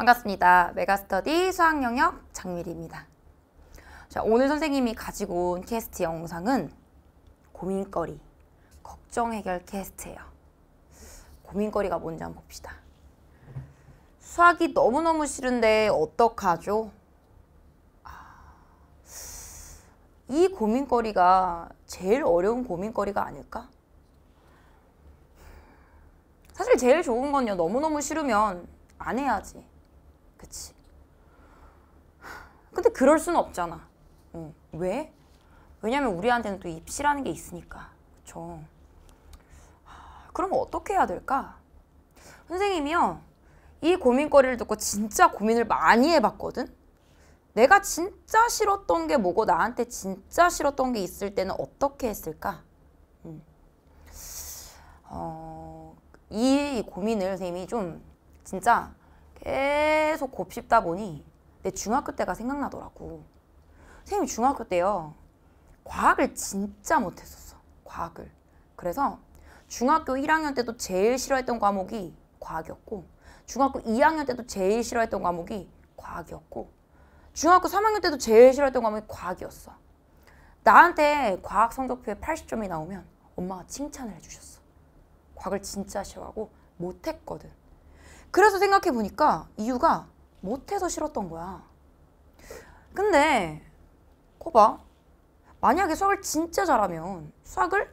반갑습니다. 메가스터디 수학 영역 장미리입니다. 자, 오늘 선생님이 가지고 온 캐스트 영상은 고민거리, 걱정 해결 캐스트예요. 고민거리가 뭔지 한번 봅시다. 수학이 너무너무 싫은데 어떡하죠? 아, 이 고민거리가 제일 어려운 고민거리가 아닐까? 사실 제일 좋은 건요. 너무너무 싫으면 안 해야지. 그치? 근데 그럴 수 없잖아. 어. 왜? 왜냐면 우리한테는 또 입시라는 게 있으니까. 그쵸? 그럼 어떻게 해야 될까? 선생님이요. 이 고민거리를 듣고 진짜 고민을 많이 해봤거든? 내가 진짜 싫었던 게 뭐고 나한테 진짜 싫었던 게 있을 때는 어떻게 했을까? 음. 어, 이 고민을 선생님이 좀 진짜 계속 곱씹다 보니 내 중학교 때가 생각나더라고. 선생님 중학교 때요. 과학을 진짜 못했었어. 과학을. 그래서 중학교 1학년 때도 제일 싫어했던 과목이 과학이었고 중학교 2학년 때도 제일 싫어했던 과목이 과학이었고 중학교 3학년 때도 제일 싫어했던 과목이 과학이었어. 나한테 과학 성적표에 80점이 나오면 엄마가 칭찬을 해주셨어. 과학을 진짜 싫어하고 못했거든. 그래서 생각해 보니까 이유가 못해서 싫었던 거야. 근데 거봐 만약에 수학을 진짜 잘하면 수학을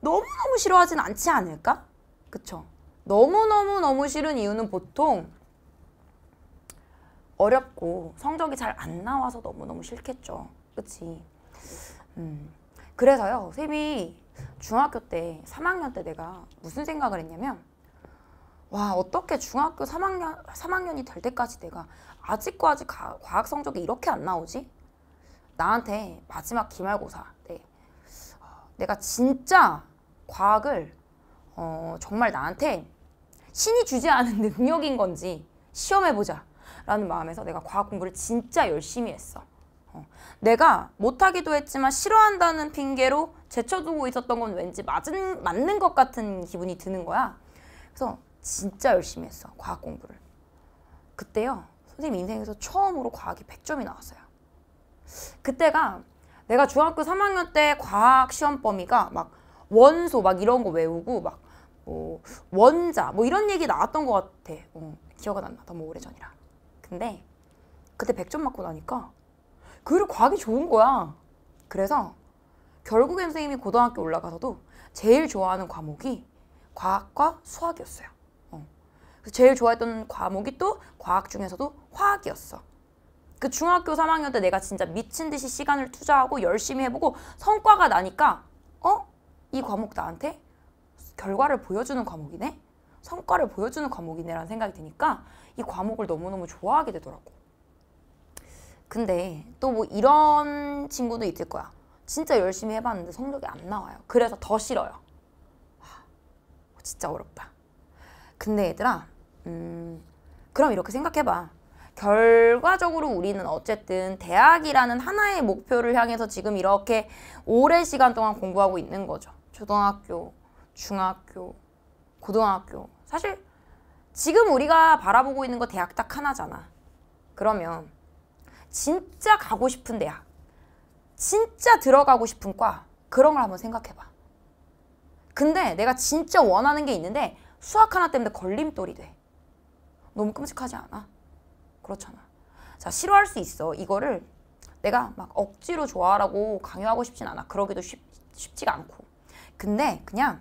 너무너무 싫어하진 않지 않을까? 그쵸? 너무너무너무 싫은 이유는 보통 어렵고 성적이 잘 안 나와서 너무너무 싫겠죠. 그치? 음. 그래서요, 쌤이 중학교 때, 3학년 때 내가 무슨 생각을 했냐면 와 어떻게 중학교 3학년 3학년이 될 때까지 내가 아직까지 가, 과학 성적이 이렇게 안 나오지? 나한테 마지막 기말고사 네. 어, 내가 진짜 과학을 어, 정말 나한테 신이 주지 않은 능력인 건지 시험해보자 라는 마음에서 내가 과학 공부를 진짜 열심히 했어 어. 내가 못하기도 했지만 싫어한다는 핑계로 제쳐두고 있었던 건 왠지 맞은, 맞는 것 같은 기분이 드는 거야 그래서 진짜 열심히 했어 과학 공부를 그때요 선생님 인생에서 처음으로 과학이 100점이 나왔어요 그때가 내가 중학교 3학년 때 과학 시험 범위가 막 원소 막 이런 거 외우고 막 뭐 원자 뭐 이런 얘기 나왔던 것 같아 어, 기억은 안나 너무 뭐 오래전이라 근데 그때 100점 맞고 나니까 그리고 과학이 좋은 거야 그래서 결국엔 선생님이 고등학교 올라가서도 제일 좋아하는 과목이 과학과 수학이었어요 그래서 제일 좋아했던 과목이 또 과학 중에서도 화학이었어. 그 중학교 3학년 때 내가 진짜 미친 듯이 시간을 투자하고 열심히 해보고 성과가 나니까 어? 이 과목 나한테 결과를 보여주는 과목이네? 성과를 보여주는 과목이네라는 생각이 드니까 이 과목을 너무너무 좋아하게 되더라고. 근데 또 뭐 이런 친구도 있을 거야. 진짜 열심히 해봤는데 성적이 안 나와요. 그래서 더 싫어요. 진짜 어렵다. 근데 얘들아 음, 그럼 이렇게 생각해봐. 결과적으로 우리는 어쨌든 대학이라는 하나의 목표를 향해서 지금 이렇게 오랜 시간 동안 공부하고 있는 거죠. 초등학교, 중학교, 고등학교. 사실 지금 우리가 바라보고 있는 거 대학 딱 하나잖아. 그러면 진짜 가고 싶은 대학, 진짜 들어가고 싶은 과 그런 걸 한번 생각해봐. 근데 내가 진짜 원하는 게 있는데 수학 하나 때문에 걸림돌이 돼. 너무 끔찍하지 않아? 그렇잖아. 자, 싫어할 수 있어. 이거를 내가 막 억지로 좋아하라고 강요하고 싶진 않아. 그러기도 쉽, 쉽지가 않고. 근데 그냥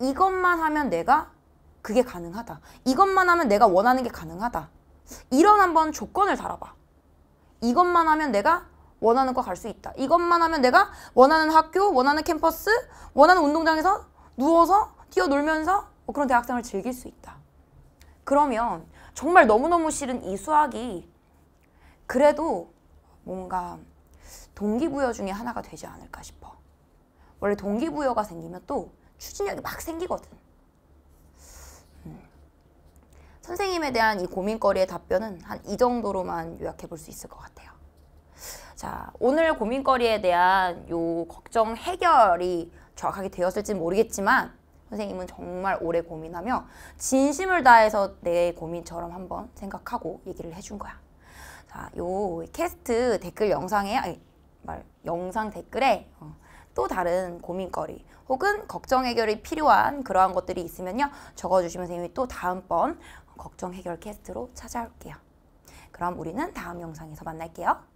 이것만 하면 내가 그게 가능하다. 이것만 하면 내가 원하는 게 가능하다. 이런 한번 조건을 달아봐. 이것만 하면 내가 원하는 거 갈 수 있다. 이것만 하면 내가 원하는 학교, 원하는 캠퍼스, 원하는 운동장에서 누워서 뛰어놀면서 뭐 그런 대학생을 즐길 수 있다. 그러면 정말 너무너무 싫은 이 수학이 그래도 뭔가 동기부여 중에 하나가 되지 않을까 싶어. 원래 동기부여가 생기면 또 추진력이 막 생기거든. 음. 선생님에 대한 이 고민거리의 답변은 한 이 정도로만 요약해 볼 수 있을 것 같아요. 자, 오늘 고민거리에 대한 요 걱정 해결이 정확하게 되었을지 모르겠지만 선생님은 정말 오래 고민하며 진심을 다해서 내 고민처럼 한번 생각하고 얘기를 해준 거야. 자, 요 캐스트 댓글 영상에 아니, 말 영상 댓글에 어, 또 다른 고민거리 혹은 걱정 해결이 필요한 그러한 것들이 있으면요 적어주시면 선생님이 또 다음번 걱정 해결 캐스트로 찾아올게요. 그럼 우리는 다음 영상에서 만날게요.